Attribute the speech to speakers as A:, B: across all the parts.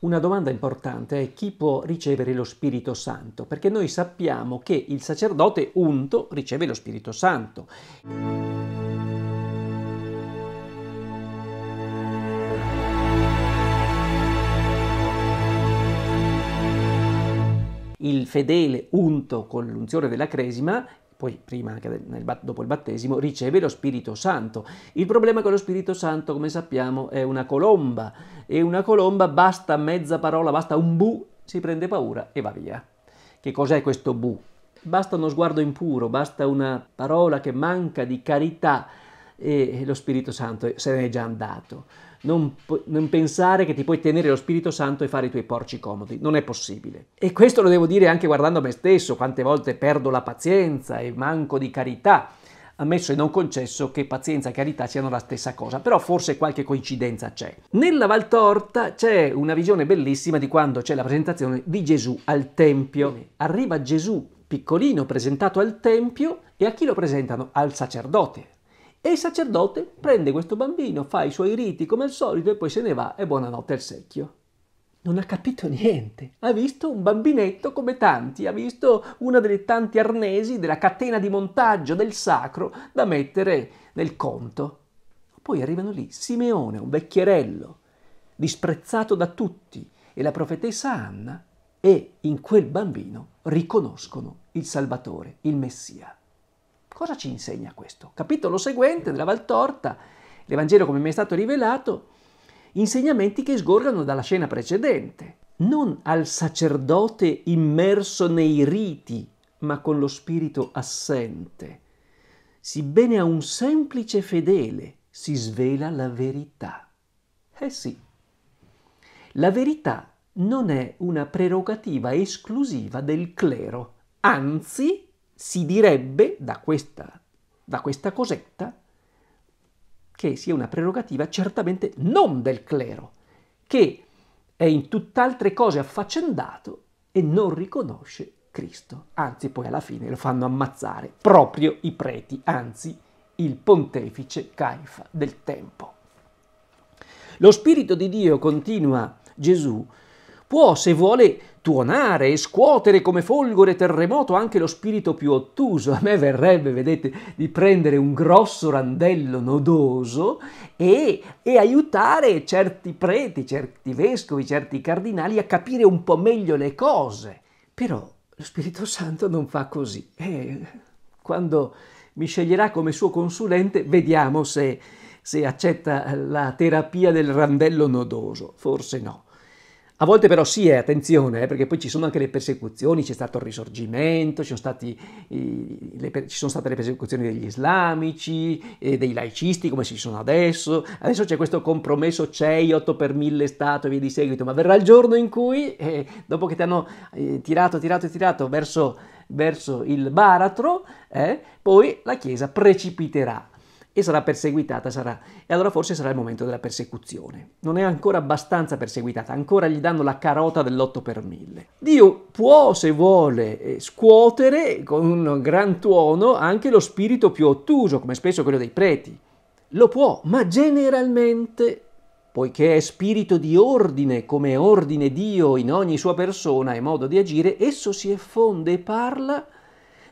A: Una domanda importante è chi può ricevere lo Spirito Santo, perché noi sappiamo che il sacerdote unto riceve lo Spirito Santo. Il fedele unto con l'unzione della cresima poi prima anche nel, dopo il battesimo, riceve lo Spirito Santo. Il problema è che lo Spirito Santo, come sappiamo, è una colomba e una colomba basta mezza parola, basta un bu, si prende paura e va via. Che cos'è questo bu? Basta uno sguardo impuro, basta una parola che manca di carità e lo Spirito Santo se n'è già andato non, non, pensare che ti puoi tenere lo Spirito Santo e fare i tuoi porci comodi. Non è possibile. E questo lo devo dire anche guardando me stesso, quante volte perdo la pazienza e manco di carità. Ammesso e non concesso che pazienza e carità siano la stessa cosa, però forse qualche coincidenza c'è. Nella Valtorta c'è una visione bellissima di quando c'è la presentazione di Gesù al Tempio. Arriva Gesù piccolino presentato al Tempio e a chi lo presentano? Al sacerdote, e il sacerdote prende questo bambino, fa i suoi riti come al solito e poi se ne va e buonanotte al secchio. Non ha capito niente, ha visto un bambinetto come tanti, ha visto una delle tanti arnesi della catena di montaggio del sacro da mettere nel conto. Poi arrivano lì Simeone, un vecchierello, disprezzato da tutti, e la profetessa Anna e in quel bambino riconoscono il Salvatore, il Messia. Cosa ci insegna questo? Capitolo seguente della Valtorta, l'Evangelo come mi è stato rivelato, insegnamenti che sgorgano dalla scena precedente. Non al sacerdote immerso nei riti, ma con lo spirito assente. Sibbene a un semplice fedele si svela la verità. Eh sì, la verità non è una prerogativa esclusiva del clero, anzi si direbbe da questa, da questa cosetta che sia una prerogativa certamente non del clero, che è in tutt'altre cose affaccendato e non riconosce Cristo. Anzi, poi alla fine lo fanno ammazzare proprio i preti, anzi il pontefice Caifa del tempo. Lo Spirito di Dio, continua Gesù, Può, se vuole, tuonare e scuotere come folgore terremoto anche lo spirito più ottuso. A me verrebbe, vedete, di prendere un grosso randello nodoso e, e, aiutare certi preti, certi vescovi, certi cardinali a capire un po' meglio le cose. Però lo Spirito Santo non fa così. Eh, quando mi sceglierà come suo consulente, vediamo se, se accetta la terapia del randello nodoso. Forse no. A volte però sì, eh, attenzione, eh, perché poi ci sono anche le persecuzioni, c'è stato il risorgimento, ci sono, stati, i, le, ci sono state le persecuzioni degli islamici, eh, dei laicisti come ci sono adesso, adesso c'è questo compromesso CEI 8 per 1000 Stato e via di seguito, ma verrà il giorno in cui, eh, dopo che ti hanno eh, tirato, tirato, e tirato verso, verso il baratro, poi la Chiesa precipiterà e sarà perseguitata, sarà. E allora forse sarà il momento della persecuzione. Non è ancora abbastanza perseguitata, ancora gli danno la carota dell'otto per mille. Dio può, se vuole, eh, scuotere con un gran tuono anche lo spirito più ottuso, come spesso quello dei preti. Lo può, ma generalmente poiché è spirito di ordine, come ordine Dio in ogni sua persona e modo di agire, esso si effonde e parla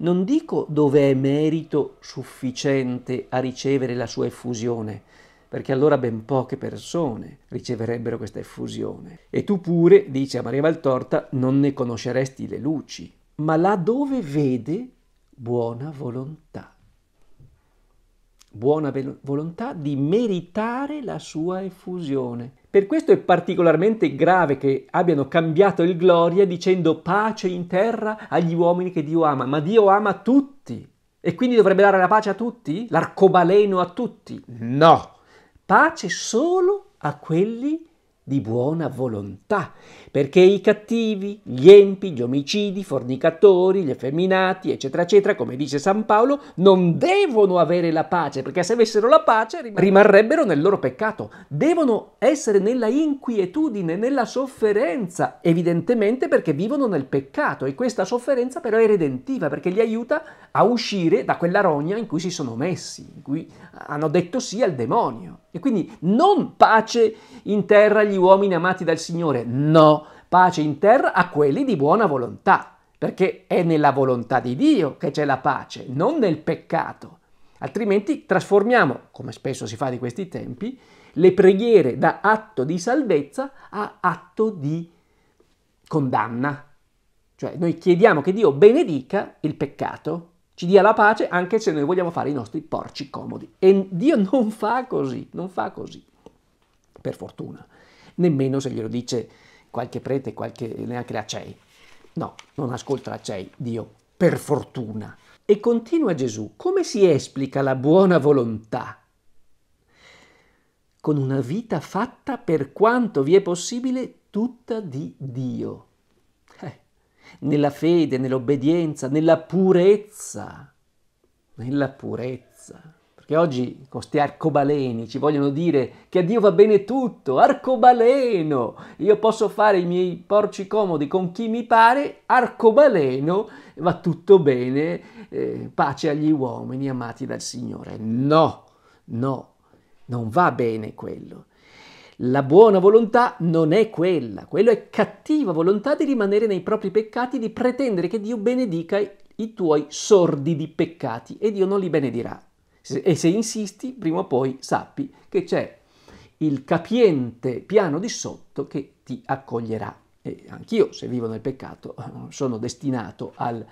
A: non dico dove è merito sufficiente a ricevere la sua effusione, perché allora ben poche persone riceverebbero questa effusione. E tu pure, dice a Maria Valtorta, non ne conosceresti le luci, ma là dove vede buona volontà buona volontà di meritare la sua effusione. Per questo è particolarmente grave che abbiano cambiato il gloria dicendo pace in terra agli uomini che Dio ama, ma Dio ama tutti e quindi dovrebbe dare la pace a tutti? L'arcobaleno a tutti? No, pace solo a quelli che di buona volontà, perché i cattivi, gli empi, gli omicidi, i fornicatori, gli effeminati, eccetera, eccetera, come dice San Paolo, non devono avere la pace, perché se avessero la pace rimarrebbero nel loro peccato, devono essere nella inquietudine, nella sofferenza, evidentemente perché vivono nel peccato e questa sofferenza però è redentiva, perché li aiuta a uscire da quella rogna in cui si sono messi, in cui hanno detto sì al demonio. E quindi non pace in terra gli uomini amati dal Signore? No, pace in terra a quelli di buona volontà, perché è nella volontà di Dio che c'è la pace, non nel peccato. Altrimenti trasformiamo, come spesso si fa di questi tempi, le preghiere da atto di salvezza a atto di condanna. Cioè noi chiediamo che Dio benedica il peccato, ci dia la pace anche se noi vogliamo fare i nostri porci comodi. E Dio non fa così, non fa così, per fortuna nemmeno se glielo dice qualche prete, qualche, neanche la CEI. No, non ascolta la CEI, Dio, per fortuna. E continua Gesù, come si esplica la buona volontà? Con una vita fatta per quanto vi è possibile tutta di Dio. Eh, nella fede, nell'obbedienza, nella purezza. Nella purezza che oggi questi arcobaleni ci vogliono dire che a Dio va bene tutto, arcobaleno, io posso fare i miei porci comodi con chi mi pare, arcobaleno, va tutto bene, eh, pace agli uomini amati dal Signore. No, no, non va bene quello. La buona volontà non è quella, quello è cattiva volontà di rimanere nei propri peccati, di pretendere che Dio benedica i tuoi sordidi peccati e Dio non li benedirà. E se insisti, prima o poi sappi che c'è il capiente piano di sotto che ti accoglierà. E anch'io, se vivo nel peccato, eh, sono destinato al,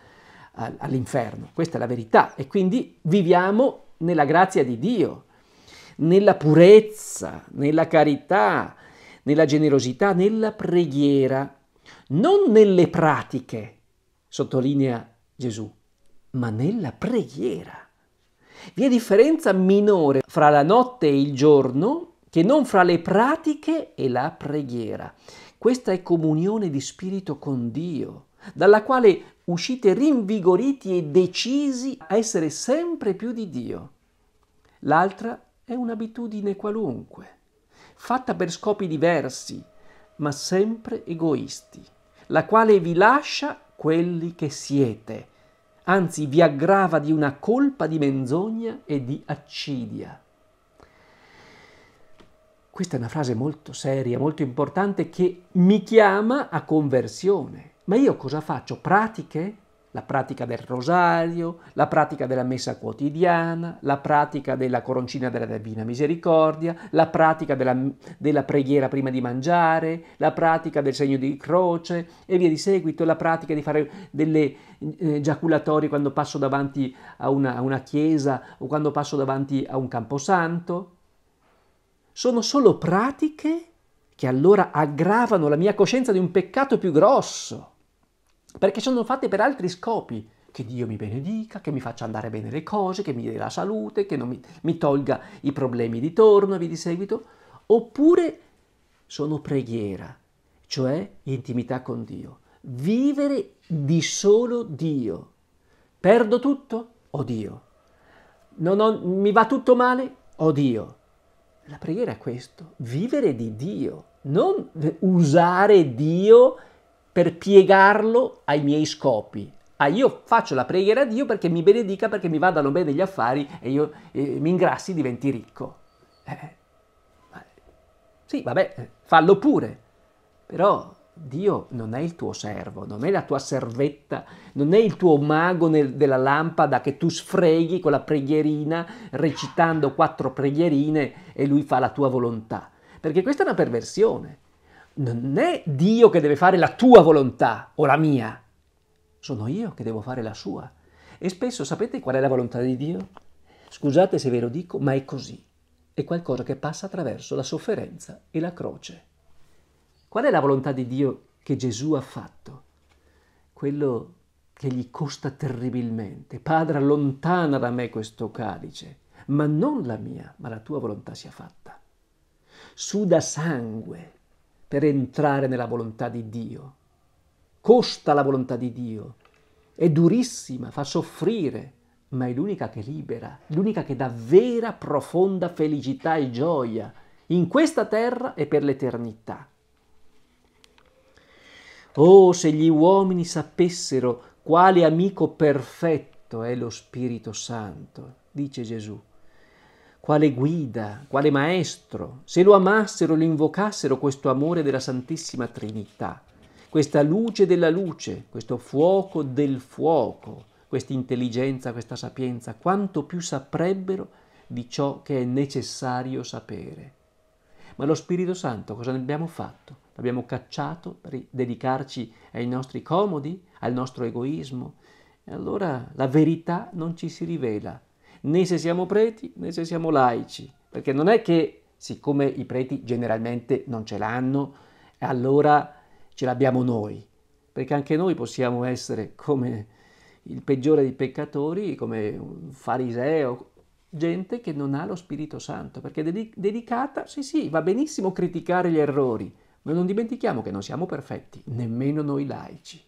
A: al, all'inferno. Questa è la verità. E quindi viviamo nella grazia di Dio, nella purezza, nella carità, nella generosità, nella preghiera, non nelle pratiche, sottolinea Gesù, ma nella preghiera. Vi è differenza minore fra la notte e il giorno che non fra le pratiche e la preghiera. Questa è comunione di spirito con Dio, dalla quale uscite rinvigoriti e decisi a essere sempre più di Dio. L'altra è un'abitudine qualunque, fatta per scopi diversi, ma sempre egoisti, la quale vi lascia quelli che siete anzi vi aggrava di una colpa di menzogna e di accidia. Questa è una frase molto seria, molto importante che mi chiama a conversione. Ma io cosa faccio? Pratiche? la pratica del rosario, la pratica della messa quotidiana, la pratica della coroncina della Divina Misericordia, la pratica della, della, preghiera prima di mangiare, la pratica del segno di croce e via di seguito, la pratica di fare delle eh, giaculatorie quando passo davanti a una, a una chiesa o quando passo davanti a un camposanto. Sono solo pratiche che allora aggravano la mia coscienza di un peccato più grosso perché sono fatte per altri scopi. Che Dio mi benedica, che mi faccia andare bene le cose, che mi dia la salute, che non mi, mi tolga i problemi di torno e via di seguito. Oppure sono preghiera, cioè intimità con Dio. Vivere di solo Dio. Perdo tutto? Oh Dio. Ho, mi va tutto male? Oh Dio. La preghiera è questo, vivere di Dio, non usare Dio per piegarlo ai miei scopi. Ah, io faccio la preghiera a Dio perché mi benedica, perché mi vadano bene gli affari e io eh, mi ingrassi e diventi ricco. Eh, sì, vabbè, eh, fallo pure, però Dio non è il tuo servo, non è la tua servetta, non è il tuo mago nel, della lampada che tu sfreghi con la preghierina recitando quattro preghierine e lui fa la tua volontà. Perché questa è una perversione non è Dio che deve fare la tua volontà o la mia, sono io che devo fare la sua. E spesso sapete qual è la volontà di Dio? Scusate se ve lo dico, ma è così. È qualcosa che passa attraverso la sofferenza e la croce. Qual è la volontà di Dio che Gesù ha fatto? Quello che gli costa terribilmente. Padre, allontana da me questo calice, ma non la mia, ma la tua volontà sia fatta. Suda sangue per entrare nella volontà di Dio. Costa la volontà di Dio, è durissima, fa soffrire, ma è l'unica che libera, l'unica che dà vera, profonda felicità e gioia in questa terra e per l'eternità. Oh, se gli uomini sapessero quale amico perfetto è lo Spirito Santo, dice Gesù quale guida, quale maestro, se lo amassero e lo invocassero questo amore della Santissima Trinità, questa luce della luce, questo fuoco del fuoco, questa intelligenza, questa sapienza, quanto più saprebbero di ciò che è necessario sapere. Ma lo Spirito Santo cosa ne abbiamo fatto? L'abbiamo cacciato per dedicarci ai nostri comodi, al nostro egoismo? E allora la verità non ci si rivela, né se siamo preti né se siamo laici, perché non è che siccome i preti generalmente non ce l'hanno, allora ce l'abbiamo noi, perché anche noi possiamo essere come il peggiore dei peccatori, come un fariseo, gente che non ha lo Spirito Santo, perché è dedicata, sì sì, va benissimo criticare gli errori, ma non dimentichiamo che non siamo perfetti, nemmeno noi laici.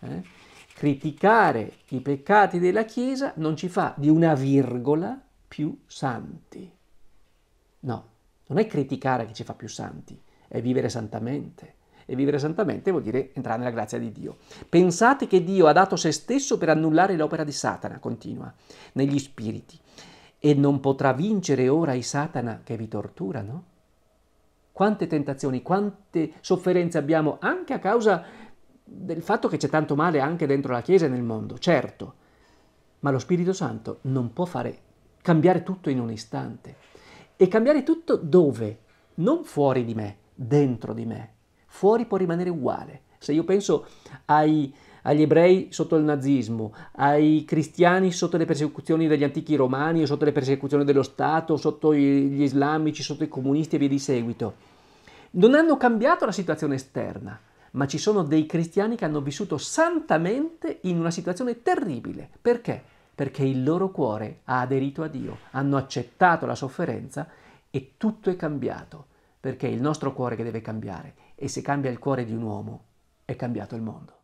A: Eh? criticare i peccati della Chiesa non ci fa di una virgola più santi. No, non è criticare che ci fa più santi, è vivere santamente. E vivere santamente vuol dire entrare nella grazia di Dio. Pensate che Dio ha dato se stesso per annullare l'opera di Satana, continua, negli spiriti. E non potrà vincere ora i Satana che vi torturano? Quante tentazioni, quante sofferenze abbiamo anche a causa del fatto che c'è tanto male anche dentro la Chiesa e nel mondo, certo, ma lo Spirito Santo non può fare, cambiare tutto in un istante. E cambiare tutto dove? Non fuori di me, dentro di me. Fuori può rimanere uguale. Se io penso ai, agli ebrei sotto il nazismo, ai cristiani sotto le persecuzioni degli antichi romani o sotto le persecuzioni dello Stato, sotto gli islamici, sotto i comunisti e via di seguito, non hanno cambiato la situazione esterna, ma ci sono dei cristiani che hanno vissuto santamente in una situazione terribile. Perché? Perché il loro cuore ha aderito a Dio, hanno accettato la sofferenza e tutto è cambiato, perché è il nostro cuore che deve cambiare e se cambia il cuore di un uomo è cambiato il mondo.